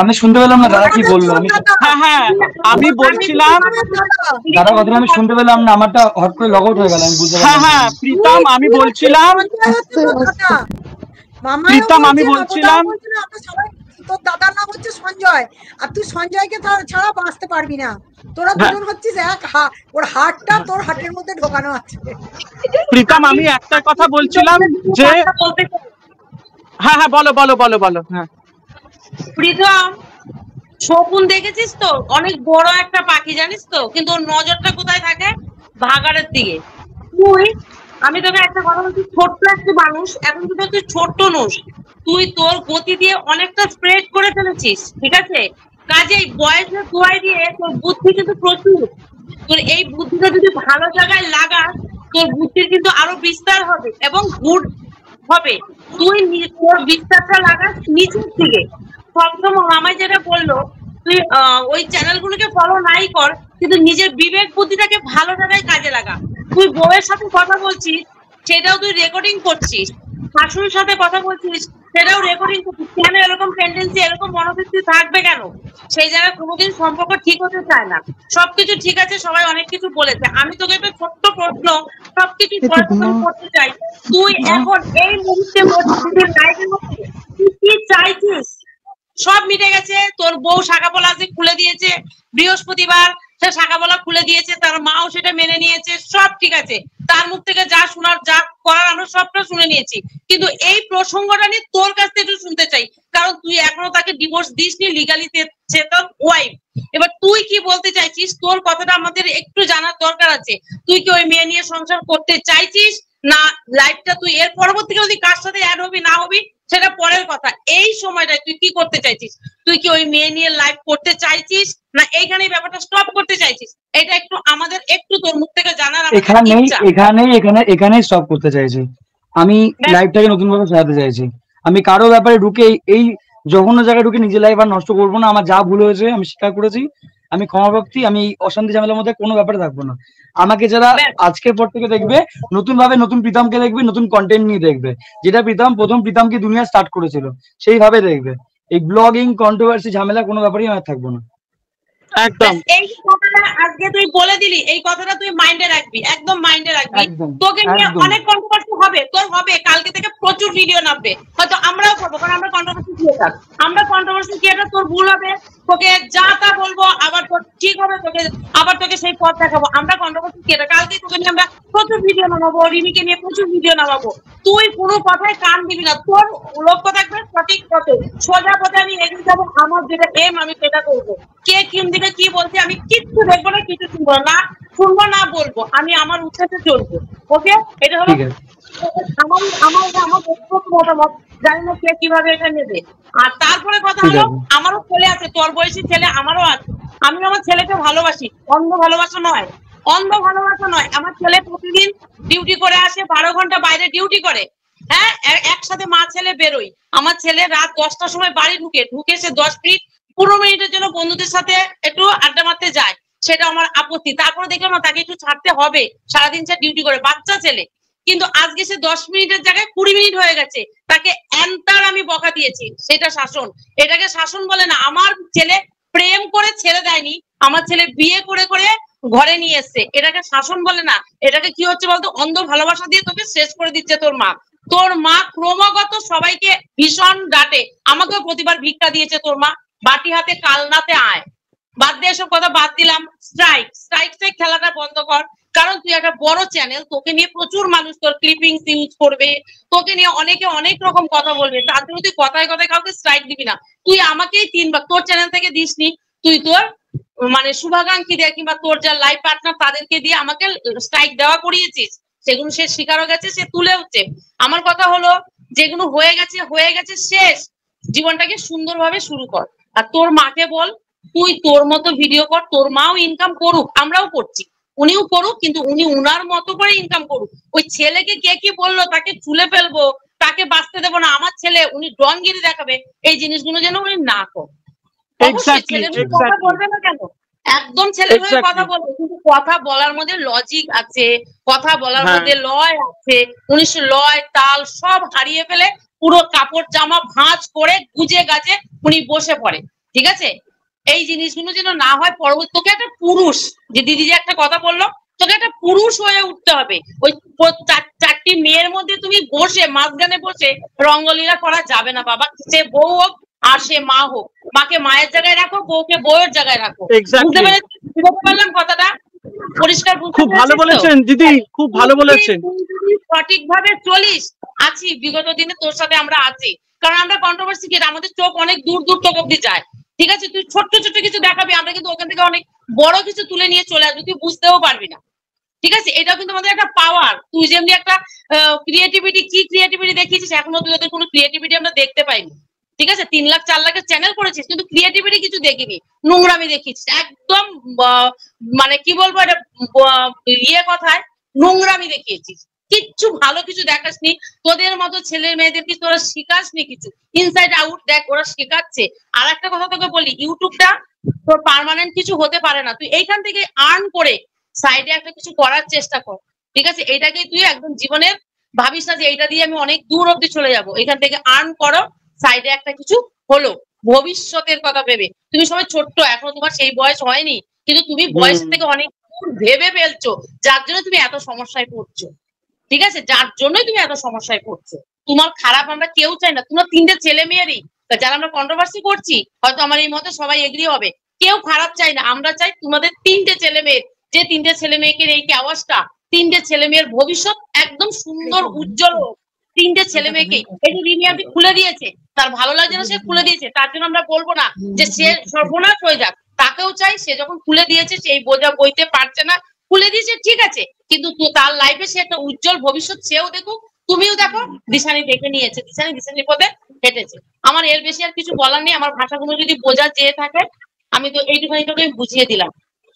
আমি শুনতে পেলাম না দাদা কি বললো আমি হ্যাঁ হ্যাঁ আমি বলছিলাম দাদা কথাটা আমি শুনতে পেলাম না আমারটা হট করে লগ আউট হয়ে গেল আমি বুঝতে হ্যাঁ, হ্যাঁ প্রীতম আমি বলছিলাম প্রীতম আমি বলছিলাম তোর দাদার নাম হচ্ছে সঞ্জয় আর তুই সঞ্জয়কে ছাড়া বাঁচতে পারবি না তোরা হ্যাঁ। দুজন হচ্ছিস এক ওর হাটটা তোর হাটের মধ্যে ঢোকানো আছে প্রীতম আমি একটা কথা বলছিলাম যে হ্যাঁ হ্যাঁ বলো বলো বলো বলো হ্যাঁ প্রীতম শকুন দেখেছিস তো অনেক বড় একটা পাখি জানিস তো কিন্তু ওর নজরটা কোথায় থাকে ভাগাড়ের দিকে তুই আমি তোকে একটা কথা বলছি ছোট্ট একটা মানুষ এখন কিন্তু তুই ছোট্ট নুষ তুই তোর গতি দিয়ে অনেকটা স্প্রেড করে ফেলেছিস ঠিক আছে কাজেই বয়সের দোয়াই দিয়ে তোর বুদ্ধি কিন্তু প্রচুর তোর এই বুদ্ধিটা যদি ভালো জায়গায় লাগাস তোর বুদ্ধির কিন্তু আরো বিস্তার হবে এবং গুড হবে তুই তোর বিস্তারটা লাগাস নিচের দিকে সবসময় মামাই যেটা বললো তুই ওই চ্যানেলগুলোকে ফলো নাই কর কিন্তু নিজের বিবেক বুদ্ধিটাকে ভালো জায়গায় কাজে লাগা তুই বউয়ের সাথে কথা বলছিস সেটাও তুই রেকর্ডিং করছিস শাশুড়ির সাথে কথা বলছিস সেটাও রেকর্ডিং করছিস কেন এরকম টেন্ডেন্সি এরকম মনোবৃত্তি থাকবে কেন সেই জায়গায় কোনোদিন সম্পর্ক ঠিক হতে চায় না সবকিছু ঠিক আছে সবাই অনেক কিছু বলেছে আমি তোকে একটা ছোট্ট প্রশ্ন সবকিছু করতে চাই তুই এখন এই মুহূর্তে তুই কি চাইছিস সব মিটে গেছে তোর বউ শাখা বলা খুলে দিয়েছে বৃহস্পতিবার সে শাখা বলা খুলে দিয়েছে তার মাও সেটা মেনে নিয়েছে সব ঠিক আছে তার মুখ থেকে যা শোনার যা করার আমরা সবটা শুনে নিয়েছি কিন্তু এই প্রসঙ্গটা নিয়ে তোর কাছ থেকে একটু শুনতে চাই কারণ তুই এখনো তাকে ডিভোর্স দিসনি লিগালি চেতন ওয়াইফ এবার তুই কি বলতে চাইছিস তোর কথাটা আমাদের একটু জানার দরকার আছে তুই কি ওই মেয়ে নিয়ে সংসার করতে চাইছিস না লাইফটা তুই এর পরবর্তীকালে যদি কার সাথে অ্যাড হবি না হবি সেটা পরের কথা এই সময়টায় তুই কি করতে চাইছিস তুই কি ওই মেয়ে নিয়ে লাইফ করতে চাইছিস না এইখানে ব্যাপারটা স্টপ করতে চাইছিস এটা একটু আমাদের একটু তোর মুখ থেকে জানার এখানে এখানে এখানে এখানেই স্টপ করতে চাইছি আমি লাইফটাকে নতুন ভাবে সাজাতে চাইছি আমি কারো ব্যাপারে ঢুকে এই জঘন্য জায়গায় ঢুকে নিজের লাইফ আর নষ্ট করবো না আমার যা ভুল হয়েছে আমি স্বীকার করেছি আমি ক্ষমাভক্তি আমি অশান্তি ঝামেলার মধ্যে কোনো ব্যাপারে থাকবো না আমাকে যারা আজকের পর থেকে দেখবে নতুন ভাবে নতুন প্রীতমকে দেখবে নতুন কন্টেন্ট নিয়ে দেখবে যেটা প্রীতম প্রথম প্রীতমকে দুনিয়া স্টার্ট করেছিল সেইভাবে দেখবে এই ব্লগিং কন্ট্রোভার্সি ঝামেলা কোনো ব্যাপারেই আমার থাকবো না একদম এই কথাটা আজকে তুই বলে দিলি এই কথাটা তুই মাইন্ডে রাখবি একদম মাইন্ডে রাখবি তোকে নিয়ে অনেক কন্ট্রোভার্সি হবে তোর হবে কালকে থেকে প্রচুর ভিডিও নামবে হয়তো আমরাও করবো কারণ আমরা কন্ট্রোভার্সি ক্রিয়েটার আমরা কন্ট্রোভার্সি তোর ভুল হবে তোকে যা তা বলবো আবার তোর ঠিক হবে তোকে আবার তোকে সেই পথ দেখাবো আমরা কন্ট্রোভার্সি কালকে তোকে নিয়ে আমরা প্রচুর ভিডিও নামাবো রিমিকে নিয়ে প্রচুর ভিডিও নামাবো তুই কোনো কথায় কান দিবি না তোর লক্ষ্য থাকবে সঠিক পথে সোজা পথে আমি এগিয়ে যাবো আমার যেটা এম আমি সেটা করবো কে কিন দিবে সামনে কি বলছে আমি কিচ্ছু দেখবো না কিছু শুনবো না শুনবো না বলবো আমি আমার উচ্ছ্বাসে চলবো ওকে এটা হলো আমার আমার আমার ব্যক্তিগত মতামত জানি না কে কিভাবে এটা নেবে আর তারপরে কথা হলো আমারও ছেলে আছে তোর বয়সী ছেলে আমারও আছে আমি আমার ছেলেকে ভালোবাসি অন্ধ ভালোবাসা নয় অন্ধ ভালোবাসা নয় আমার ছেলে প্রতিদিন ডিউটি করে আসে বারো ঘন্টা বাইরে ডিউটি করে হ্যাঁ একসাথে মা ছেলে বেরোই আমার ছেলে রাত দশটার সময় বাড়ি ঢুকে ঢুকে সে দশ মিনিট পনেরো মিনিটের জন্য বন্ধুদের সাথে একটু আড্ডা মারতে যায় সেটা আমার আপত্তি তারপরে দেখলাম না তাকে একটু ছাড়তে হবে সারাদিন সে ডিউটি করে বাচ্চা ছেলে কিন্তু আজকে সে দশ মিনিটের জায়গায় কুড়ি মিনিট হয়ে গেছে তাকে অ্যান্টার আমি বকা দিয়েছি সেটা শাসন এটাকে শাসন বলে না আমার ছেলে প্রেম করে ছেড়ে দেয়নি আমার ছেলে বিয়ে করে করে ঘরে নিয়ে এসছে এটাকে শাসন বলে না এটাকে কি হচ্ছে বলতো অন্ধ ভালোবাসা দিয়ে তোকে শেষ করে দিচ্ছে তোর মা তোর মা ক্রমাগত সবাইকে ভীষণ ডাটে আমাকেও প্রতিবার ভিক্ষা দিয়েছে তোর মা বাটি হাতে কালনাতে আয় বাদ দিয়ে এসব কথা বাদ দিলাম স্ট্রাইক স্ট্রাইক স্ট্রাইক খেলাটা বন্ধ কর কারণ তুই একটা বড় চ্যানেল তোকে নিয়ে প্রচুর মানুষ তোর ক্লিপিংস ইউজ করবে তোকে নিয়ে অনেকে অনেক রকম কথা বলবে তার জন্য তুই কথায় কথায় কাউকে স্ট্রাইক দিবি না তুই আমাকেই তিনবার তোর চ্যানেল থেকে দিসনি তুই তোর মানে শুভাকাঙ্ক্ষী দেয় কিংবা তোর যা লাইফ পার্টনার তাদেরকে দিয়ে আমাকে স্ট্রাইক দেওয়া করিয়েছিস সেগুলো সে স্বীকারও গেছে সে তুলে হচ্ছে আমার কথা হলো যেগুলো হয়ে গেছে হয়ে গেছে শেষ জীবনটাকে সুন্দরভাবে শুরু কর আর তোর মাকে বল তুই তোর মতো ভিডিও কর তোর মাও ইনকাম করুক আমরাও করছি উনিও করুক কিন্তু উনি উনার মতো করে ইনকাম করুক ওই ছেলেকে কে কি বললো তাকে চুলে ফেলবো তাকে বাঁচতে দেবো না আমার ছেলে উনি ডনগিরি দেখাবে এই জিনিসগুলো যেন উনি না কর কথা বলবে না কেন একদম ছেলের কথা বলবে কিন্তু কথা বলার মধ্যে লজিক আছে কথা বলার হ্যাঁ। মধ্যে লয় আছে উনিশ লয় তাল সব হারিয়ে ফেলে পুরো কাপড় জামা ভাঁজ করে গুজে গাছে উনি বসে পড়ে ঠিক আছে এই জিনিসগুলো যেন না হয় পরবর্তী তোকে একটা পুরুষ যে দিদি যে একটা কথা বললো তোকে একটা পুরুষ হয়ে উঠতে হবে ওই চারটি মেয়ের মধ্যে তুমি বসে মাঝখানে বসে রঙ্গলীলা করা যাবে না বাবা সে বউ হোক আর সে মা হোক মাকে মায়ের জায়গায় রাখো বউকে বউয়ের জায়গায় রাখো বুঝতে পারলাম কথাটা পরিষ্কার খুব ভালো বলেছেন দিদি খুব ভালো বলেছেন সঠিকভাবে চলিস আছি বিগত দিনে তোর সাথে আমরা আছি কারণ আমরা কন্ট্রোভার্সি কি আমাদের চোখ অনেক দূর দূর চোখ অব্দি যায় ঠিক আছে তুই ছোট্ট ছোট্ট কিছু দেখাবি আমরা কিন্তু ওখান থেকে অনেক বড় কিছু তুলে নিয়ে চলে আসবি তুই বুঝতেও পারবি না ঠিক আছে এটা কিন্তু আমাদের একটা পাওয়ার তুই যেমনি একটা ক্রিয়েটিভিটি কি ক্রিয়েটিভিটি দেখিয়েছিস এখনো তুই ওদের কোনো ক্রিয়েটিভিটি আমরা দেখতে পাইনি ঠিক আছে তিন লাখ চার লাখের চ্যানেল করেছিস কিন্তু ক্রিয়েটিভিটি কিছু দেখিনি নোংরামি দেখিস একদম মানে কি বলবো এটা ইয়ে কথায় নোংরামি দেখিয়েছিস কিচ্ছু ভালো কিছু দেখাসনি তোদের মতো ছেলে মেয়েদেরকে তোরা শেখাসনি কিছু ইনসাইড আউট দেখ ওরা শেখাচ্ছে আর একটা কথা তোকে বলি ইউটিউবটা তোর পারমানেন্ট কিছু হতে পারে না তুই এইখান থেকে আর্ন করে সাইডে একটা কিছু করার চেষ্টা কর ঠিক আছে এইটাকে তুই একদম জীবনের ভাবিস না যে এইটা দিয়ে আমি অনেক দূর অব্দি চলে যাব এখান থেকে আর্ন করো সাইডে একটা কিছু হলো ভবিষ্যতের কথা ভেবে তুমি সবাই ছোট্ট এখনো তোমার সেই বয়স হয়নি কিন্তু তুমি বয়স থেকে অনেক ভেবে ফেলছো যার জন্য তুমি এত সমস্যায় পড়ছো ঠিক আছে যার জন্যই তুমি এত সমস্যায় পড়ছো তোমার খারাপ আমরা কেউ চাই না তোমার তিনটে ছেলে মেয়েরই যারা আমরা কন্ট্রোভার্সি করছি হয়তো আমার এই মতে সবাই এগ্রি হবে কেউ খারাপ চাই না আমরা চাই তোমাদের তিনটে ছেলে মেয়ের যে তিনটে ছেলে মেয়েকে এই আওয়াজটা তিনটে ছেলে মেয়ের ভবিষ্যৎ একদম সুন্দর উজ্জ্বল হোক তিনটে ছেলে মেয়েকে এই রিমি খুলে দিয়েছে তার ভালো লাগছে না সে খুলে দিয়েছে তার জন্য আমরা বলবো না যে সে সর্বনাশ হয়ে যাক তাকেও চাই সে যখন খুলে দিয়েছে সেই বোঝা বইতে পারছে না খুলে দিয়েছে ঠিক আছে কিন্তু তার লাইফে সে একটা উজ্জ্বল ভবিষ্যৎ সেও দেখুক তুমিও দেখো দিশানি দেখে নিয়েছে দিশানি দিশানি পথে হেঁটেছে আমার এর বেশি আর কিছু বলার নেই আমার ভাষাগুলো যদি বোঝা চেয়ে থাকে আমি তো এইটুখানি তোকে বুঝিয়ে দিলাম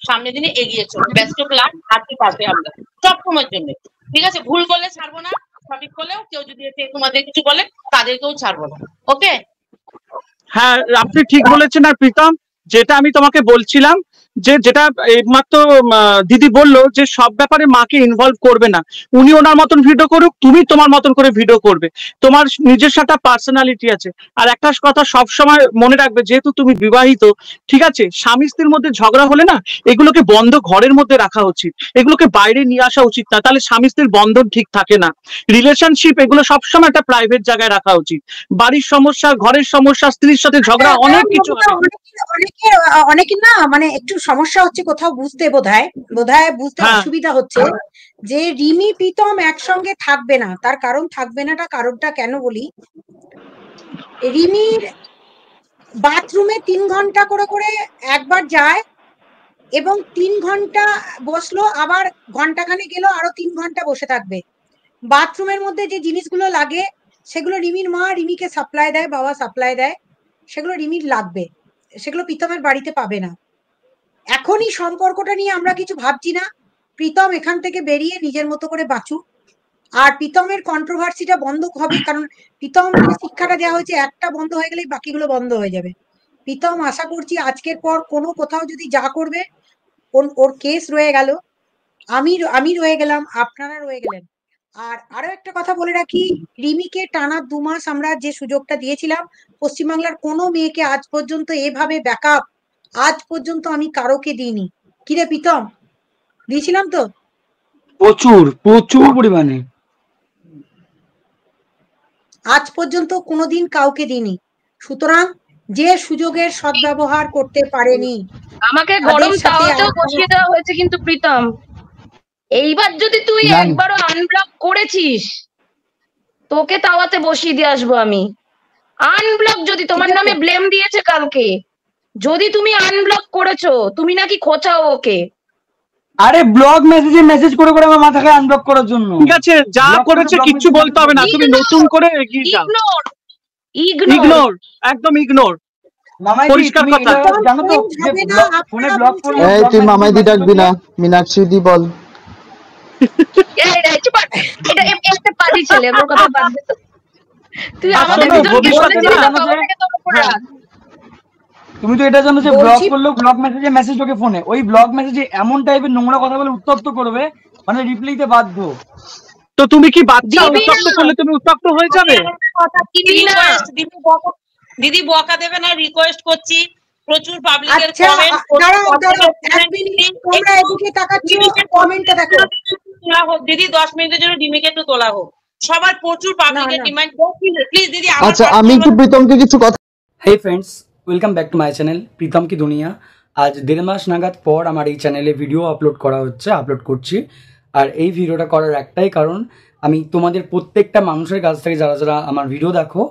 সামনের দিনে এগিয়ে চল ব্যস্ত প্ল্যান হাতে পাবে আমরা সব সময়ের জন্য ঠিক আছে ভুল করলে ছাড়বো না সঠিক করলেও কেউ যদি এসে তোমাদের কিছু বলে তাদেরকেও ছাড়বো না ওকে হ্যাঁ আপনি ঠিক বলেছেন আর প্রীতম যেটা আমি তোমাকে বলছিলাম যে যেটা একমাত্র দিদি বলল যে সব ব্যাপারে মাকে ইনভলভ করবে না উনি ওনার মতন ভিডিও করুক তুমি তোমার মতন করে ভিডিও করবে তোমার নিজস্ব একটা পার্সোনালিটি আছে আর একটা কথা সব সময় মনে রাখবে যেহেতু তুমি বিবাহিত ঠিক আছে স্বামী স্ত্রীর মধ্যে ঝগড়া হলে না এগুলোকে বন্ধ ঘরের মধ্যে রাখা উচিত এগুলোকে বাইরে নিয়ে আসা উচিত না তাহলে স্বামী স্ত্রীর বন্ধন ঠিক থাকে না রিলেশনশিপ এগুলো সবসময় একটা প্রাইভেট জায়গায় রাখা উচিত বাড়ির সমস্যা ঘরের সমস্যা স্ত্রীর সাথে ঝগড়া হ্যাঁ, অনেক হ্যাঁ, কিছু অনেকে অনেকে না মানে একটু সমস্যা হচ্ছে কোথাও বুঝতে বোধহয় বোধহয় বুঝতে হ্যাঁ। অসুবিধা হচ্ছে যে রিমি প্রীতম একসঙ্গে থাকবে না তার কারণ থাকবে নাটা কারণটা কেন বলি রিমির বাথরুমে তিন ঘন্টা করে করে একবার যায় এবং তিন ঘন্টা বসলো আবার ঘন্টাখানে গেল আরো তিন ঘন্টা বসে থাকবে বাথরুমের মধ্যে যে জিনিসগুলো লাগে সেগুলো রিমির মা রিমিকে সাপ্লাই দেয় বাবা সাপ্লাই দেয় সেগুলো রিমির লাগবে সেগুলো প্রীতমের বাড়িতে পাবে না এখনই সম্পর্কটা নিয়ে আমরা কিছু ভাবছি না প্রীতম এখান থেকে বেরিয়ে নিজের মতো করে বাঁচুক আর প্রীতমের কন্ট্রোভার্সিটা বন্ধ হবে কারণ প্রীতম শিক্ষাটা দেওয়া হয়েছে একটা বন্ধ হয়ে গেলেই বাকিগুলো বন্ধ হয়ে যাবে প্রীতম আশা করছি আজকের পর কোনো কোথাও যদি যা করবে ওর কেস রয়ে গেল আমি আমি রয়ে গেলাম আপনারা রয়ে গেলেন আর আরো একটা কথা বলে রাখি রিমিকে টানা দু মাস আমরা যে সুযোগটা দিয়েছিলাম পশ্চিমবাংলার কোন মেয়েকে আজ পর্যন্ত এভাবে ব্যাক আজ পর্যন্ত আমি কারোকে দিইনি কিরে প্রীতম দিয়েছিলাম তো প্রচুর প্রচুর পরিমাণে আজ পর্যন্ত কোনোদিন কাউকে দিইনি সুতরাং যে সুযোগের সদ্ব্যবহার করতে পারেনি আমাকে গরম তাওয়াতেও বসিয়ে দেওয়া হয়েছে কিন্তু প্রীতম এইবার যদি তুই একবারও আনব্লক করেছিস তোকে তাওয়াতে বসিয়ে দিয়ে আসবো আমি আনব্লক যদি তোমার নামে ব্লেম দিয়েছে কালকে যদি তুমি আনব্লক করেছো তুমি নাকি খোঁচাও ওকে আরে ব্লগ মেসেজে মেসেজ করে করে আমার মাথাকে আনব্লক করার জন্য ঠিক আছে যা করেছে কিচ্ছু বলতে হবে না তুমি নতুন করে এগিয়ে যাও ইগনোর একদম ইগনোর মামাই তুই মামাই দি ডাকবি না মিনাক্ষী দি বল তুমি তো এটা জানো যে ব্লক করলো ব্লক মেসেজে মেসেজ ওকে ফোনে ওই ব্লক মেসেজে এমন টাইপের নোংরা কথা বলে উত্তপ্ত করবে মানে রিপ্লাইতে বাধ্য তো তুমি কি বাচ্চা উত্তপ্ত করলে তুমি উত্তপ্ত হয়ে যাবে দিদি বকা দেবে না রিকোয়েস্ট করছি প্রচুর পাবলিকের আচ্ছা, কমেন্ট তোমরা এদিকে তাকাচ্ছো কমেন্টটা দেখো তোলা হোক দিদি দশ মিনিটের জন্য ডিমিকে একটু তোলা হোক সবার প্রচুর পাবলিকের ডিমান্ড প্লিজ দিদি আচ্ছা আমি একটু প্রীতমকে কিছু কথা hey friends welcome back to my channel Pritam কি দুনিয়া আজ দেড় মাস নাগাদ পর আমার এই চ্যানেলে ভিডিও আপলোড করা হচ্ছে আপলোড করছি আর এই ভিডিওটা করার একটাই কারণ আমি তোমাদের প্রত্যেকটা মানুষের কাছ থেকে যারা যারা আমার ভিডিও দেখো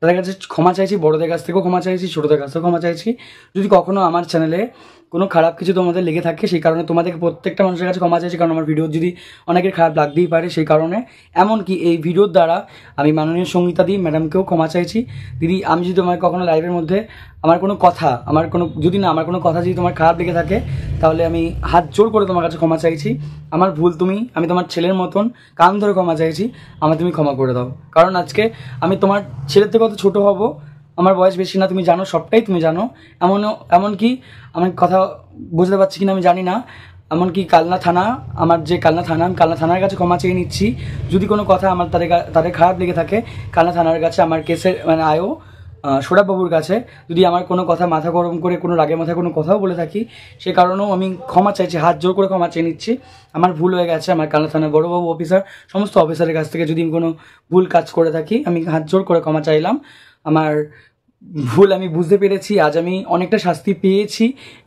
তাদের কাছে ক্ষমা চাইছি বড়দের কাছ থেকেও ক্ষমা চাইছি ছোটোদের কাছ থেকেও ক্ষমা চাইছি যদি কখনো আমার চ্যানেলে কোনো খারাপ কিছু তোমাদের লেগে থাকে সেই কারণে তোমাদেরকে প্রত্যেকটা মানুষের কাছে ক্ষমা চাইছি কারণ আমার ভিডিও যদি অনেকের খারাপ লাগতেই পারে সেই কারণে এমনকি এই ভিডিওর দ্বারা আমি মাননীয় সঙ্গীতা দিই ম্যাডামকেও ক্ষমা চাইছি দিদি আমি যদি তোমার কখনো লাইভের মধ্যে আমার কোনো কথা আমার কোনো যদি না আমার কোনো কথা যদি তোমার খারাপ লেগে থাকে তাহলে আমি হাত জোর করে তোমার কাছে ক্ষমা চাইছি আমার ভুল তুমি আমি তোমার ছেলের মতন কান ধরে ক্ষমা চাইছি আমার তুমি ক্ষমা করে দাও কারণ আজকে আমি তোমার ছেলের থেকে কত ছোটো হব আমার বয়স বেশি না তুমি জানো সবটাই তুমি জানো এমন এমনকি আমার কথা বুঝতে পারছি কিনা আমি জানি না এমনকি কালনা থানা আমার যে কালনা থানা আমি কালনা থানার কাছে ক্ষমা চেয়ে নিচ্ছি যদি কোনো কথা আমার তাদের তাদের খারাপ লেগে থাকে কালনা থানার কাছে আমার কেসের মানে আয়ও সোরাবাবুর কাছে যদি আমার কোনো কথা মাথা গরম করে কোনো রাগে মাথা কোনো কথাও বলে থাকি সে কারণেও আমি ক্ষমা চাইছি হাত জোর করে ক্ষমা চেয়ে নিচ্ছি আমার ভুল হয়ে গেছে আমার কালা থানার বড়োবাবু অফিসার সমস্ত অফিসারের কাছ থেকে যদি কোনো ভুল কাজ করে থাকি আমি হাত জোর করে ক্ষমা চাইলাম আমার ভুল আমি বুঝতে পেরেছি আজ আমি অনেকটা শাস্তি পেয়েছি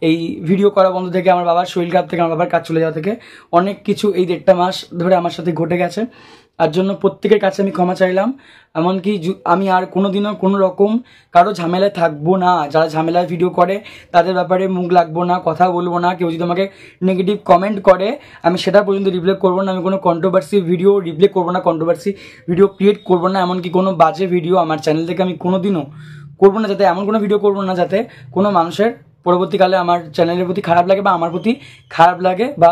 এই ভিডিও করা বন্ধ থেকে আমার বাবার শরীর খারাপ থেকে আমার বাবার কাজ চলে যাওয়া থেকে অনেক কিছু এই দেড়টা মাস ধরে আমার সাথে ঘটে গেছে তার জন্য প্রত্যেকের কাছে আমি ক্ষমা চাইলাম এমনকি আমি আর কোনো দিনও কোনো রকম কারো ঝামেলায় থাকবো না যারা ঝামেলায় ভিডিও করে তাদের ব্যাপারে মুখ লাগবো না কথা বলবো না কেউ যদি আমাকে নেগেটিভ কমেন্ট করে আমি সেটা পর্যন্ত রিপ্লে করবো না আমি কোনো কন্ট্রোভার্সি ভিডিও রিপ্লে করবো না কন্ট্রোভার্সি ভিডিও ক্রিয়েট করবো না এমনকি কোনো বাজে ভিডিও আমার চ্যানেল থেকে আমি কোনো দিনও করবো না যাতে এমন কোনো ভিডিও করবো না যাতে কোনো মানুষের পরবর্তীকালে আমার চ্যানেলের প্রতি খারাপ লাগে বা আমার প্রতি খারাপ লাগে বা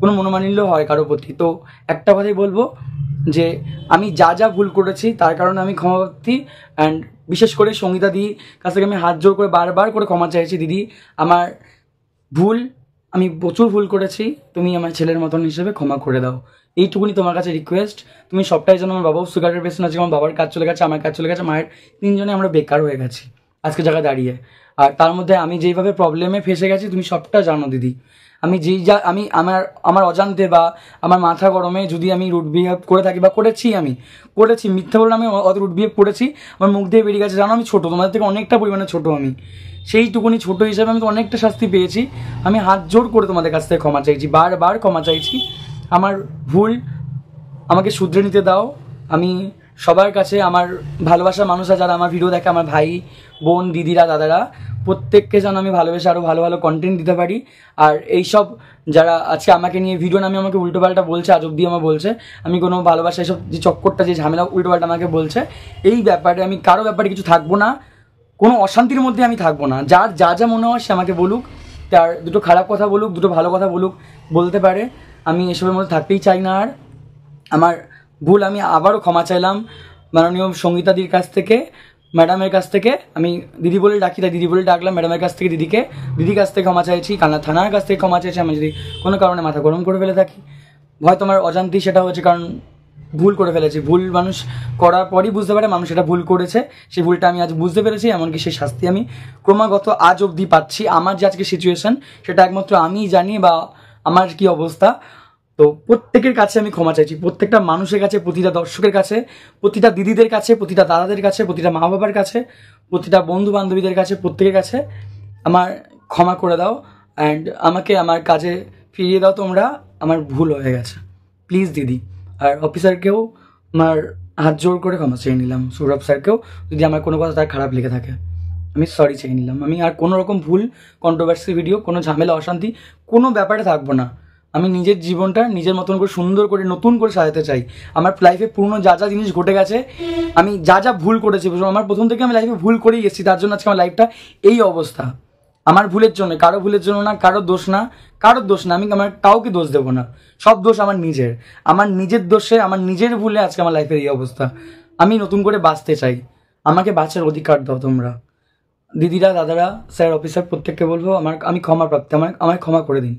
কোনো মনোমানিল্য হয় কারো প্রতি তো একটা কথাই বলবো যে আমি যা যা ভুল করেছি তার কারণে আমি ক্ষমা প্রার্থী অ্যান্ড বিশেষ করে সঙ্গীতা দিদি কাছ থেকে আমি হাত জোর করে বারবার করে ক্ষমা চাইছি দিদি আমার ভুল আমি প্রচুর ভুল করেছি তুমি আমার ছেলের মতন হিসেবে ক্ষমা করে দাও এইটুকুনি তোমার কাছে রিকোয়েস্ট তুমি সবটাই যেন আমার বাবাও সুগারের পেশেন্ট আছে আমার বাবার কাজ চলে গেছে আমার কাজ চলে গেছে মায়ের তিনজনে আমরা বেকার হয়ে গেছি আজকে জায়গায় দাঁড়িয়ে আর তার মধ্যে আমি যেইভাবে প্রবলেমে ফেসে গেছি তুমি সবটা জানো দিদি আমি যেই যা আমি আমার আমার অজান্তে বা আমার মাথা গরমে যদি আমি রুট বিহেভ করে থাকি বা করেছি আমি করেছি মিথ্যা বললে আমি অত রুট বিহেভ করেছি আমার মুখ দিয়ে বেরিয়ে গেছে জানো আমি ছোটো তোমাদের থেকে অনেকটা পরিমাণে ছোটো আমি সেইটুকুনি ছোট হিসাবে আমি তো অনেকটা শাস্তি পেয়েছি আমি হাত জোর করে তোমাদের কাছ থেকে ক্ষমা চাইছি বারবার ক্ষমা চাইছি আমার ভুল আমাকে শুধরে নিতে দাও আমি সবার কাছে আমার ভালোবাসার মানুষরা যারা আমার ভিডিও দেখে আমার ভাই বোন দিদিরা দাদারা প্রত্যেককে যেন আমি ভালোবেসে আরও ভালো ভালো কন্টেন্ট দিতে পারি আর এই সব যারা আজকে আমাকে নিয়ে ভিডিও নামে আমাকে উল্টোপাল্টা বলছে আজ অব্দি আমার বলছে আমি কোনো ভালোবাসা এসব যে চক্করটা যে ঝামেলা উল্টোপাল্টা আমাকে বলছে এই ব্যাপারে আমি কারো ব্যাপারে কিছু থাকবো না কোনো অশান্তির মধ্যে আমি থাকবো না যার যা যা মনে হয় সে আমাকে বলুক তার দুটো খারাপ কথা বলুক দুটো ভালো কথা বলুক বলতে পারে আমি এসবের মধ্যে থাকতেই চাই না আর আমার ভুল আমি আবারও ক্ষমা চাইলাম মাননীয় সঙ্গীতাদির কাছ থেকে ম্যাডামের কাছ থেকে আমি দিদি বলে ডাকি তাই দিদি বলে ডাকলাম ম্যাডামের কাছ থেকে দিদিকে দিদির কাছ থেকে ক্ষমা চাইছি কান্না থানার কাছ থেকে ক্ষমা চাইছি আমি যদি কোনো কারণে মাথা গরম করে ফেলে থাকি হয়তো আমার অজান্তি সেটা হয়েছে কারণ ভুল করে ফেলেছি ভুল মানুষ করার পরই বুঝতে পারে মানুষ এটা ভুল করেছে সেই ভুলটা আমি আজ বুঝতে পেরেছি এমনকি সেই শাস্তি আমি ক্রমাগত আজ অবধি পাচ্ছি আমার যে আজকে সিচুয়েশান সেটা একমাত্র আমিই জানি বা আমার কি অবস্থা তো প্রত্যেকের কাছে আমি ক্ষমা চাইছি প্রত্যেকটা মানুষের কাছে প্রতিটা দর্শকের কাছে প্রতিটা দিদিদের কাছে প্রতিটা দাদাদের কাছে প্রতিটা মা বাবার কাছে প্রতিটা বন্ধু বান্ধবীদের কাছে প্রত্যেকের কাছে আমার ক্ষমা করে দাও অ্যান্ড আমাকে আমার কাজে ফিরিয়ে দাও তোমরা আমার ভুল হয়ে গেছে প্লিজ দিদি আর অফিসারকেও আমার হাত জোর করে ক্ষমা চেয়ে নিলাম সৌরভ স্যারকেও যদি আমার কোনো কথা তার খারাপ লেগে থাকে আমি সরি চেয়ে নিলাম আমি আর কোনো রকম ভুল কন্ট্রোভার্সি ভিডিও কোনো ঝামেলা অশান্তি কোনো ব্যাপারে থাকবো না আমি নিজের জীবনটা নিজের মতন করে সুন্দর করে নতুন করে সাজাতে চাই আমার লাইফে পুরনো যা যা জিনিস ঘটে গেছে আমি যা যা ভুল করেছি আমার প্রথম থেকে আমি লাইফে ভুল করেই এসেছি তার জন্য আজকে আমার লাইফটা এই অবস্থা আমার ভুলের জন্য কারো ভুলের জন্য না কারো দোষ না কারোর দোষ না আমি আমার কাউকে দোষ দেবো না সব দোষ আমার নিজের আমার নিজের দোষে আমার নিজের ভুলে আজকে আমার লাইফের এই অবস্থা আমি নতুন করে বাঁচতে চাই আমাকে বাঁচার অধিকার দাও তোমরা দিদিরা দাদারা স্যার অফিসার প্রত্যেককে বলবো আমার আমি ক্ষমা প্রাপ্তি আমার আমায় ক্ষমা করে দিন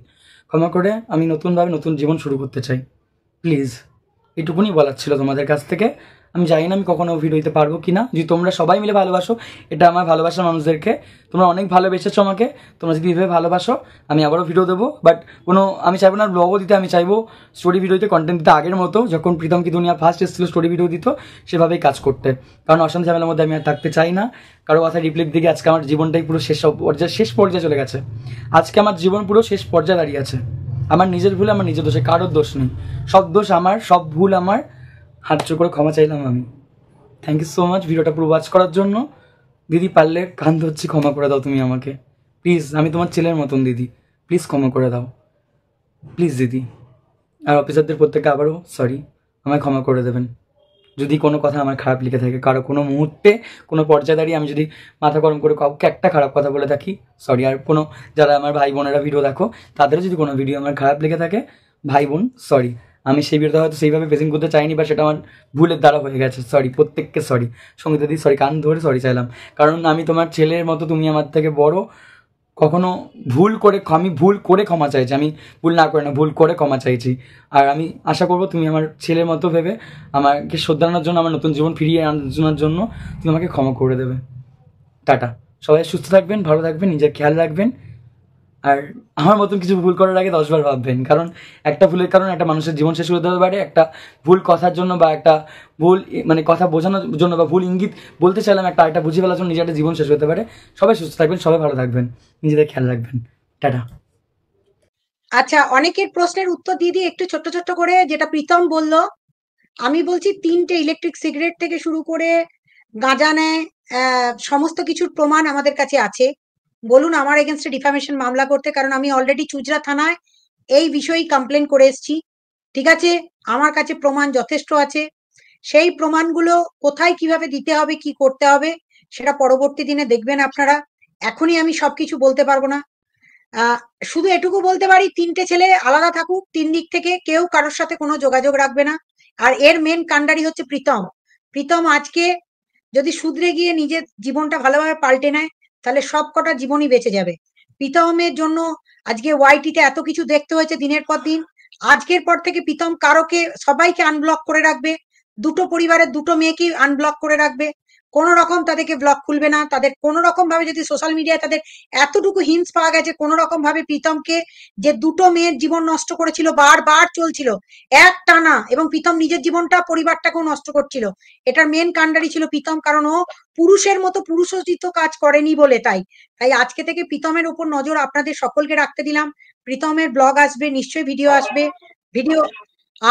ক্ষমা করে আমি নতুনভাবে নতুন জীবন শুরু করতে চাই প্লিজ এটুকুনি বলার ছিল তোমাদের কাছ থেকে আমি জানি না আমি কখনো ভিডিও দিতে পারবো কি না যদি তোমরা সবাই মিলে ভালোবাসো এটা আমার ভালোবাসার মানুষদেরকে তোমরা অনেক ভালোবেসেছো আমাকে তোমরা যদি এভাবে ভালোবাসো আমি আবারও ভিডিও দেবো বাট কোনো আমি চাইবো না ব্লগও দিতে আমি চাইবো স্টোরি ভিডিওতে কন্টেন্ট দিতে আগের মতো যখন প্রীতম কি দুনিয়া ফার্স্ট এসেছিল স্টোরি ভিডিও দিত সেভাবেই কাজ করতে কারণ অশান্ত ঝামেলার মধ্যে আমি আর থাকতে চাই না কারো কথা রিপ্লিক দিকে আজকে আমার জীবনটাই পুরো শেষ পর্যায়ে শেষ পর্যায়ে চলে গেছে আজকে আমার জীবন পুরো শেষ পর্যায়ে দাঁড়িয়ে আছে আমার নিজের ভুল আমার নিজের দোষে কারোর দোষ নেই সব দোষ আমার সব ভুল আমার হাত জোর করে ক্ষমা চাইলাম আমি থ্যাংক ইউ সো মাচ ভিডিওটা পুরো ওয়াচ করার জন্য দিদি পারলে কান ধরছি ক্ষমা করে দাও তুমি আমাকে প্লিজ আমি তোমার ছেলের মতন দিদি প্লিজ ক্ষমা করে দাও প্লিজ দিদি আর অফিসারদের প্রত্যেকে আবারও সরি আমায় ক্ষমা করে দেবেন যদি কোনো কথা আমার খারাপ লিখে থাকে কারো কোনো মুহূর্তে কোনো পর্যায়ে দাঁড়িয়ে আমি যদি মাথা গরম করে কাউকে একটা খারাপ কথা বলে থাকি সরি আর কোনো যারা আমার ভাই বোনেরা ভিডিও দেখো তাদেরও যদি কোনো ভিডিও আমার খারাপ লেগে থাকে ভাই বোন সরি আমি সেই ভিডিওটা হয়তো সেইভাবে প্রেজেন্ট করতে চাইনি বা সেটা আমার ভুলের দ্বারা হয়ে গেছে সরি প্রত্যেককে সরি সঙ্গীতা দিদি সরি কান ধরে সরি চাইলাম কারণ আমি তোমার ছেলের মতো তুমি আমার থেকে বড় কখনো ভুল করে আমি ভুল করে ক্ষমা চাইছি আমি ভুল না করে না ভুল করে ক্ষমা চাইছি আর আমি আশা করব তুমি আমার ছেলের মতো ভেবে আমাকে শ্রদ্ধানোর জন্য আমার নতুন জীবন ফিরিয়ে আনার জন্য তুমি আমাকে ক্ষমা করে দেবে টাটা সবাই সুস্থ থাকবেন ভালো থাকবেন নিজের খেয়াল রাখবেন আর আমার মতন কিছু ভুল করার আগে দশবার ভাববেন কারণ একটা ভুলের কারণে একটা মানুষের জীবন শেষ হতে হতে পারে একটা ভুল কথার জন্য বা একটা ভুল মানে কথা বোঝানোর জন্য বা ভুল ইঙ্গিত বলতে চাইলাম একটা আরেকটা বুঝে ফেলার জন্য নিজের একটা জীবন শেষ হতে পারে সবাই সুস্থ থাকবেন সবাই ভালো থাকবেন নিজেদের খেয়াল রাখবেন টাটা আচ্ছা অনেকের প্রশ্নের উত্তর দিয়ে দিয়ে একটু ছোট্ট ছোট্ট করে যেটা প্রীতম বলল আমি বলছি তিনটে ইলেকট্রিক সিগারেট থেকে শুরু করে গাঁজা নেয় সমস্ত কিছুর প্রমাণ আমাদের কাছে আছে বলুন আমার এগেনস্টে ডিফামেশন মামলা করতে কারণ আমি অলরেডি চুচরা থানায় এই বিষয়েই কমপ্লেন করে এসছি ঠিক আছে আমার কাছে প্রমাণ যথেষ্ট আছে সেই প্রমাণগুলো কোথায় কিভাবে দিতে হবে কি করতে হবে সেটা পরবর্তী দিনে দেখবেন আপনারা এখনই আমি সবকিছু বলতে পারবো না শুধু এটুকু বলতে পারি তিনটে ছেলে আলাদা থাকুক তিন দিক থেকে কেউ কারোর সাথে কোনো যোগাযোগ রাখবে না আর এর মেন কান্ডারি হচ্ছে প্রীতম প্রীতম আজকে যদি শুধরে গিয়ে নিজের জীবনটা ভালোভাবে পাল্টে নেয় তাহলে সব কটা জীবনই বেঁচে যাবে প্রীতমের জন্য আজকে ওয়াইটিতে এত কিছু দেখতে হয়েছে দিনের পর দিন আজকের পর থেকে প্রীতম কারোকে সবাইকে আনব্লক করে রাখবে দুটো পরিবারের দুটো মেয়েকে আনব্লক করে রাখবে কোনো রকম তাদেরকে ব্লগ খুলবে না তাদের কোনো রকম ভাবে যদি সোশ্যাল মিডিয়ায় তাদের এতটুকু হিংস পাওয়া গেছে কোনো রকম ভাবে প্রীতমকে যে দুটো মেয়ের জীবন নষ্ট করেছিল বারবার চলছিল এক টানা এবং প্রীতম নিজের জীবনটা পরিবারটাকেও নষ্ট করছিল এটার মেন কাণ্ডারি ছিল প্রীতম কারণ ও পুরুষের মতো পুরুষোচিত কাজ করেনি বলে তাই তাই আজকে থেকে প্রীতমের উপর নজর আপনাদের সকলকে রাখতে দিলাম প্রীতমের ব্লগ আসবে নিশ্চয়ই ভিডিও আসবে ভিডিও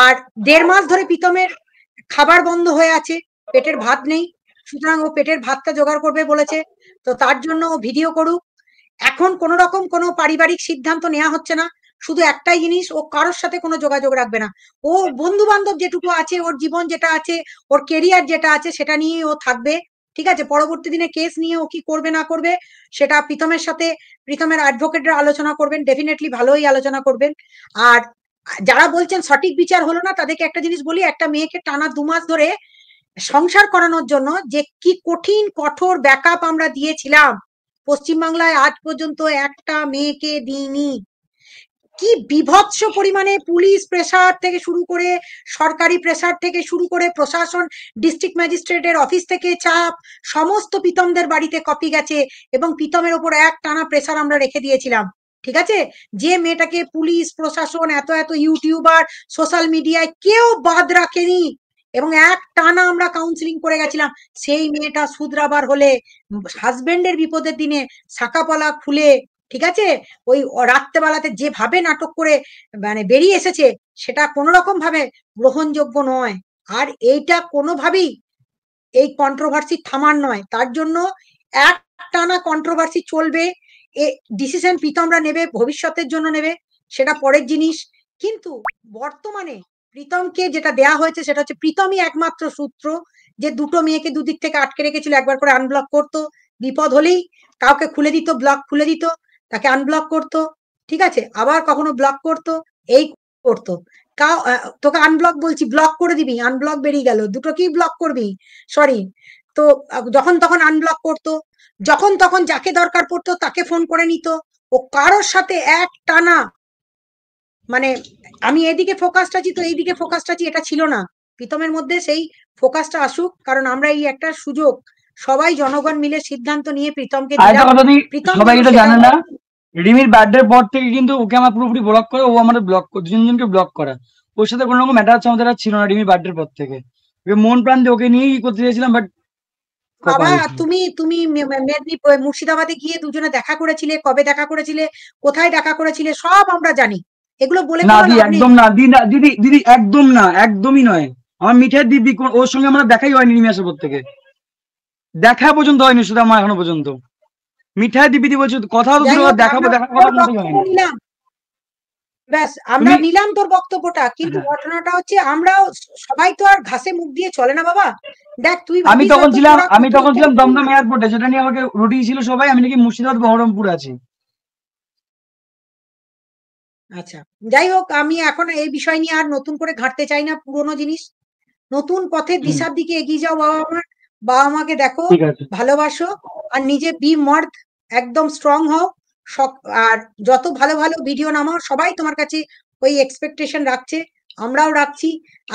আর দেড় মাস ধরে প্রীতমের খাবার বন্ধ হয়ে আছে পেটের ভাত নেই সুতরাং ও পেটের ভাতটা জোগাড় করবে বলেছে তো তার জন্য ও ভিডিও করুক এখন কোন রকম কোনো পারিবারিক সিদ্ধান্ত নেওয়া হচ্ছে না শুধু একটাই জিনিস ও কারোর সাথে কোনো যোগাযোগ রাখবে না ও বন্ধু বান্ধব যেটুকু আছে ওর জীবন যেটা আছে ওর কেরিয়ার যেটা আছে সেটা নিয়ে ও থাকবে ঠিক আছে পরবর্তী দিনে কেস নিয়ে ও কি করবে না করবে সেটা প্রীতমের সাথে প্রীতমের অ্যাডভোকেটরা আলোচনা করবেন ডেফিনেটলি ভালোই আলোচনা করবেন আর যারা বলছেন সঠিক বিচার হলো না তাদেরকে একটা জিনিস বলি একটা মেয়েকে টানা দু মাস ধরে সংসার করানোর জন্য যে কি কঠিন কঠোর ব্যাকআপ আমরা দিয়েছিলাম পশ্চিমবাংলায় আজ পর্যন্ত একটা মেয়েকে দিইনি কি বিভৎস পরিমাণে পুলিশ প্রেসার থেকে শুরু করে সরকারি প্রেসার থেকে শুরু করে প্রশাসন ডিস্ট্রিক্ট ম্যাজিস্ট্রেটের অফিস থেকে চাপ সমস্ত পিতমদের বাড়িতে কপি গেছে এবং পিতমের ওপর এক টানা প্রেসার আমরা রেখে দিয়েছিলাম ঠিক আছে যে মেয়েটাকে পুলিশ প্রশাসন এত এত ইউটিউবার সোশ্যাল মিডিয়ায় কেউ বাদ রাখেনি এবং এক টানা আমরা কাউন্সিলিং করে গেছিলাম সেই মেয়েটা সুদ্রাবার হলে হাজবেন্ডের বিপদের দিনে শাখাপলা খুলে ঠিক আছে ওই রাত্রেবেলাতে যেভাবে নাটক করে মানে বেরিয়ে এসেছে সেটা কোনো রকম ভাবে গ্রহণযোগ্য নয় আর এইটা কোনোভাবেই এই কন্ট্রোভার্সি থামার নয় তার জন্য এক টানা কন্ট্রোভার্সি চলবে এ ডিসিশন প্রীতমরা নেবে ভবিষ্যতের জন্য নেবে সেটা পরের জিনিস কিন্তু বর্তমানে প্রীতমকে যেটা দেয়া হয়েছে সেটা হচ্ছে প্রীতমই একমাত্র সূত্র যে দুটো মেয়েকে দুদিক থেকে আটকে রেখেছিল একবার করে আনব্লক করতো বিপদ হলেই কাউকে খুলে দিত ব্লক খুলে দিত তাকে আনব্লক করতো ঠিক আছে আবার কখনো ব্লক করতো এই করতো কাউ তোকে আনব্লক বলছি ব্লক করে দিবি আনব্লক বেরিয়ে গেল দুটো কি ব্লক করবি সরি তো যখন তখন আনব্লক করতো যখন তখন যাকে দরকার পড়তো তাকে ফোন করে নিত ও কারোর সাথে এক টানা মানে আমি এদিকে ফোকাসটা আছি তো এইদিকে ফোকাসটা আছি এটা ছিল না প্রীতমের মধ্যে সেই ফোকাসটা আসুক কারণ আমরা এই একটা সুযোগ সবাই জনগণ মিলে সিদ্ধান্ত নিয়ে প্রীতমকে সবাই এটা জানে না রিমির বার্থডে পর থেকে কিন্তু ওকে আমার পুরোপুরি ব্লক করে ও আমাদের ব্লক দুজনজনকে ব্লক করা ওর সাথে কোনো রকম ম্যাটার আছে আমাদের ছিল না রিমির বার্থডে পর থেকে মন প্রাণ দিয়ে ওকে নিয়েই করতে চেয়েছিলাম বাট বাবা তুমি তুমি মেদিনী মুর্শিদাবাদে গিয়ে দুজনে দেখা করেছিলে কবে দেখা করেছিলে কোথায় দেখা করেছিলে সব আমরা জানি এগুলো বলে না একদম না দিদি দিদি একদম না একদমই নয় আমার মিঠাই দিব্যি ওর সঙ্গে আমরা দেখাই হয়নি নিমে পর থেকে দেখা পর্যন্ত হয়নি শুধু আমার এখনো পর্যন্ত মিঠাই দিব্যি বলছো কথা দেখাবো দেখা ব্যাস আমরা নিলাম তোর বক্তব্যটা কিন্তু হ্যাঁ। ঘটনাটা হচ্ছে আমরাও সবাই তো আর ঘাসে মুখ দিয়ে চলে না বাবা দেখ তুই আমি তখন ছিলাম আমি তখন ছিলাম দমদম এয়ারপোর্টে সেটা নিয়ে আমাকে রুটি ছিল সবাই আমি নাকি মুর্শিদাবাদ বহরমপুর আছি আচ্ছা যাই হোক আমি এখন এই বিষয় নিয়ে আর নতুন করে ঘাটতে চাই না পুরনো জিনিস নতুন পথে দিশার দিকে এগিয়ে যাও বাবা আমার বাবা মাকে দেখো ভালোবাসো আর নিজে বি মর্দ একদম স্ট্রং হও আর যত ভালো ভালো ভিডিও নামাও সবাই তোমার কাছে ওই এক্সপেকটেশন রাখছে আমরাও রাখছি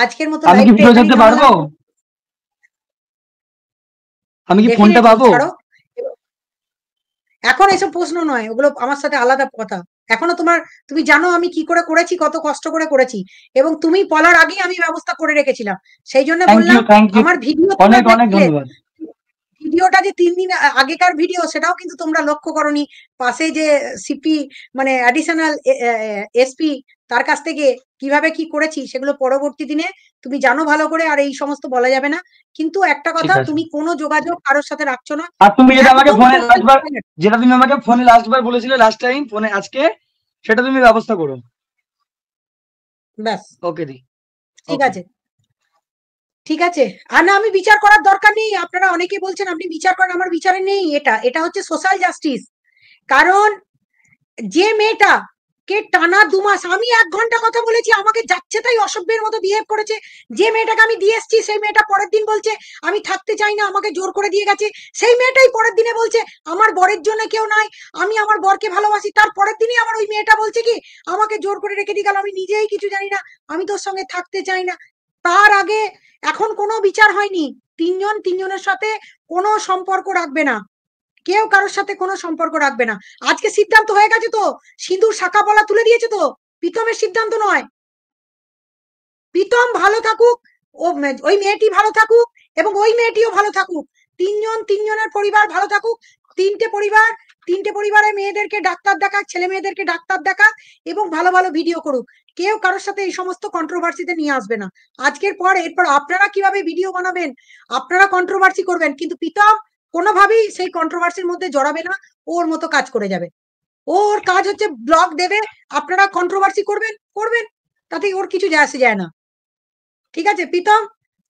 আজকের মতো আমি কি পারবো আমি কি ফোনটা পাবো এখন এসব প্রশ্ন নয় ওগুলো আমার সাথে আলাদা কথা এখনো তোমার তুমি জানো আমি কি করে করেছি কত কষ্ট করে করেছি এবং তুমি বলার আগেই আমি ব্যবস্থা করে রেখেছিলাম সেই জন্য বললাম আমার ভিডিও অনেক অনেক ধন্যবাদ ভিডিওটা যে তিন দিন আগেকার ভিডিও সেটাও কিন্তু তোমরা লক্ষ্য করনি পাশে যে সিপি মানে অ্যাডিশনাল এসপি তার কাছ থেকে কিভাবে কি করেছি সেগুলো পরবর্তী দিনে তুমি জানো ভালো করে আর এই সমস্ত বলা যাবে না কিন্তু একটা কথা তুমি কোনো যোগাযোগ কারোর সাথে রাখছো না আর তুমি যেটা আমাকে ফোনে লাস্টবার যেটা তুমি আমাকে ফোনে লাস্টবার বলেছিলে লাস্ট টাইম ফোনে আজকে সেটা তুমি ব্যবস্থা করো ব্যাস ওকে দি ঠিক আছে ঠিক আছে আর না আমি বিচার করার দরকার নেই আপনারা অনেকে বলছেন আপনি বিচার করেন আমার বিচারে নেই এটা এটা হচ্ছে সোশ্যাল জাস্টিস কারণ যে মেয়েটা কে টানা দু মাস আমি এক ঘন্টা কথা বলেছি আমাকে যাচ্ছে তাই অসভ্যের মতো বিহেভ করেছে যে মেয়েটাকে আমি দিয়ে এসছি সেই মেয়েটা পরের দিন বলছে আমি থাকতে চাই না আমাকে জোর করে দিয়ে গেছে সেই মেয়েটাই পরের দিনে বলছে আমার বরের জন্য কেউ নাই আমি আমার বরকে ভালোবাসি তার পরের দিনই আমার ওই মেয়েটা বলছে কি আমাকে জোর করে রেখে দিয়ে গেল আমি নিজেই কিছু জানি না আমি তোর সঙ্গে থাকতে চাই না তার আগে এখন কোনো বিচার হয়নি তিনজন তিনজনের সাথে কোনো সম্পর্ক রাখবে না কেউ কারোর সাথে কোনো সম্পর্ক রাখবে না আজকে সিদ্ধান্ত হয়ে গেছে তো সিঁদুর শাখা বলা তুলে দিয়েছে তো প্রীতমের সিদ্ধান্ত নয় প্রীতম ভালো থাকুক ও ওই মেয়েটি ভালো থাকুক এবং ওই মেয়েটিও ভালো থাকুক তিনজন তিনজনের পরিবার ভালো থাকুক তিনটে পরিবার তিনটে পরিবারের মেয়েদেরকে ডাক্তার দেখাক ছেলে মেয়েদেরকে ডাক্তার দেখাক এবং ভালো ভালো ভিডিও করুক কেউ কারোর সাথে এই সমস্ত কন্ট্রোভার্সিতে নিয়ে আসবে না আজকের পর এরপর আপনারা কিভাবে ভিডিও বানাবেন আপনারা কন্ট্রোভার্সি করবেন কিন্তু প্রীতম কোনোভাবেই সেই কন্ট্রোভার্সির মধ্যে জড়াবে না ওর মতো কাজ করে যাবে ওর কাজ হচ্ছে ব্লগ দেবে আপনারা কন্ট্রোভার্সি করবেন করবেন তাতে ওর কিছু যায় আসে যায় না ঠিক আছে প্রীতম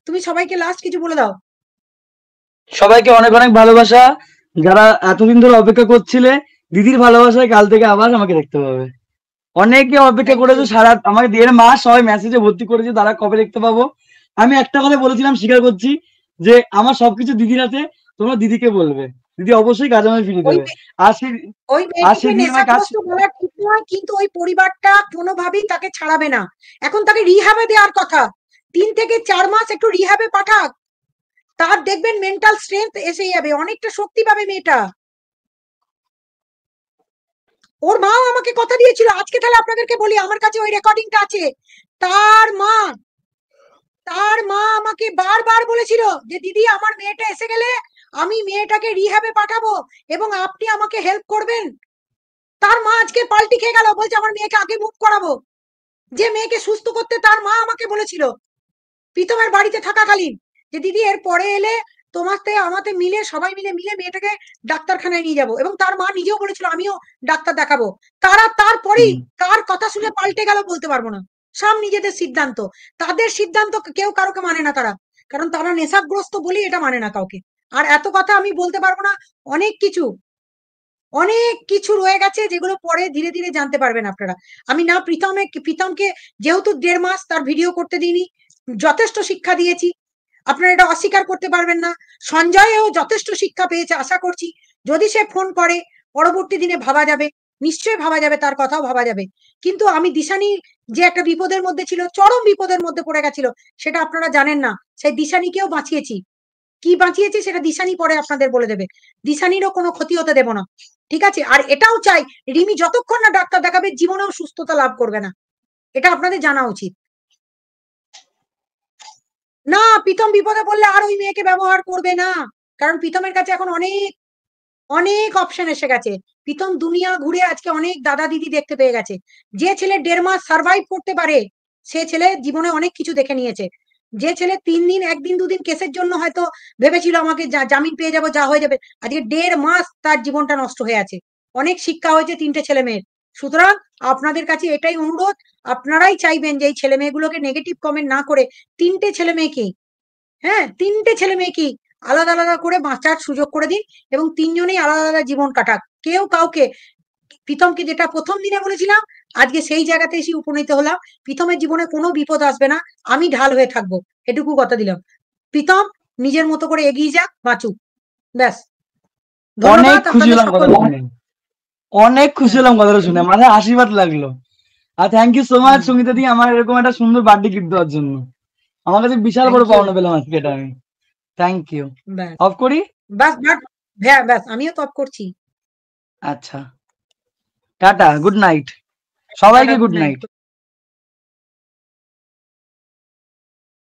তুমি সবাইকে লাস্ট কিছু বলে দাও সবাইকে অনেক অনেক ভালোবাসা যারা এতদিন ধরে অপেক্ষা করছিলে দিদির ভালোবাসায় কাল থেকে আবার আমাকে দেখতে পাবে অনেকে অপেক্ষা করেছো সারা আমাকে দেড় মাস সবাই মেসেজে ভর্তি করেছে তারা কবে দেখতে পাবো আমি একটা কথা বলেছিলাম স্বীকার করছি যে আমার সবকিছু দিদির আছে তোমরা দিদিকে বলবে দিদি অবশ্যই কাজ আমায় ফিরিয়ে দেবে কিন্তু ওই পরিবারটা কোনোভাবেই তাকে ছাড়াবে না এখন তাকে রিহাবে দেওয়ার কথা তিন থেকে চার মাস একটু রিহাবে পাঠাক তার দেখবেন মেন্টাল স্ট্রেংথ এসে যাবে অনেকটা শক্তি পাবে মেয়েটা ওর মা আমাকে কথা দিয়েছিল আজকে তাহলে আপনাদেরকে বলি আমার কাছে ওই রেকর্ডিংটা আছে তার মা তার মা আমাকে বারবার বলেছিল যে দিদি আমার মেয়েটা এসে গেলে আমি মেয়েটাকে রিহ্যাবে পাঠাবো এবং আপনি আমাকে হেল্প করবেন তার মা আজকে পাল্টি খেয়ে গেল বলছে আমার মেয়েকে আগে মুভ করাবো যে মেয়েকে সুস্থ করতে তার মা আমাকে বলেছিল প্রীতমের বাড়িতে থাকাকালীন যে দিদি এর পরে এলে তোমাতে আমাতে মিলে সবাই মিলে মিলে মেয়েটাকে ডাক্তারখানায় নিয়ে যাবো এবং তার মা নিজেও বলেছিল আমিও ডাক্তার দেখাবো তারা তারপরেই কার কথা শুনে পাল্টে গেল বলতে পারবো না সব নিজেদের সিদ্ধান্ত তাদের সিদ্ধান্ত কেউ কারোকে মানে না তারা কারণ তারা নেশাগ্রস্ত বলেই এটা মানে না কাউকে আর এত কথা আমি বলতে পারবো না অনেক কিছু অনেক কিছু রয়ে গেছে যেগুলো পরে ধীরে ধীরে জানতে পারবেন আপনারা আমি না প্রীতমে প্রীতমকে যেহেতু দেড় মাস তার ভিডিও করতে দিইনি যথেষ্ট শিক্ষা দিয়েছি আপনারা এটা অস্বীকার করতে পারবেন না সঞ্জয়েও যথেষ্ট শিক্ষা পেয়েছে আশা করছি যদি সে ফোন করে পরবর্তী দিনে ভাবা যাবে নিশ্চয়ই ভাবা যাবে তার কথাও ভাবা যাবে কিন্তু আমি দিশানি যে একটা বিপদের মধ্যে ছিল চরম বিপদের মধ্যে পড়ে গেছিল সেটা আপনারা জানেন না সেই দিশানিকেও বাঁচিয়েছি কি বাঁচিয়েছে সেটা দিশানি পরে আপনাদের বলে দেবে দিশানিরও কোনো ক্ষতি হতে দেবো না ঠিক আছে আর এটাও চাই রিমি যতক্ষণ না ডাক্তার দেখাবে জীবনেও সুস্থতা লাভ করবে না এটা আপনাদের জানা উচিত না প্রীতম বিপদে পড়লে আর ওই মেয়েকে ব্যবহার করবে না কারণ প্রীতমের কাছে এখন অনেক অনেক অপশন এসে গেছে প্রীতম দুনিয়া ঘুরে আজকে অনেক দাদা দিদি দেখতে পেয়ে গেছে যে ছেলে দেড় মাস সার্ভাইভ করতে পারে সে ছেলে জীবনে অনেক কিছু দেখে নিয়েছে যে ছেলে তিন দিন একদিন দুদিন কেসের জন্য হয়তো ভেবেছিল আমাকে জামিন পেয়ে যাবো যা হয়ে যাবে আজকে দেড় মাস তার জীবনটা নষ্ট হয়ে আছে অনেক শিক্ষা হয়েছে তিনটে ছেলে মেয়ের সুতরাং আপনাদের কাছে এটাই অনুরোধ আপনারাই চাইবেন যে এই ছেলে মেয়েগুলোকে নেগেটিভ কমেন্ট না করে তিনটে ছেলে মেয়েকেই হ্যাঁ তিনটে ছেলে মেয়েকেই আলাদা আলাদা করে বাঁচার সুযোগ করে দিন এবং তিনজনেই আলাদা আলাদা জীবন কাটাক কেউ কাউকে প্রীতমকে যেটা প্রথম দিনে বলেছিলাম আজকে সেই জায়গাতে এসে উপনীত হলাম প্রীতমের জীবনে কোনো বিপদ আসবে না আমি ঢাল হয়ে থাকবো এটুকু কথা দিলাম প্রীতম নিজের মতো করে এগিয়ে যাক বাঁচুক ব্যাস অনেক খুশি হলাম অনেক খুশি হলাম কথাটা শুনে মানে আশীর্বাদ লাগলো আর thank you so much Sangeeta দিয়ে আমার এরকম একটা সুন্দর বার্থডে গিফট দেওয়ার জন্য আমার কাছে বিশাল বড় পাওনা পেলাম আজকে এটা আমি থ্যাংক ইউ অফ করি বাস হ্যাঁ ব্যাস আমিও তো অফ করছি আচ্ছা টাটা গুড নাইট সবাইকে গুড নাইট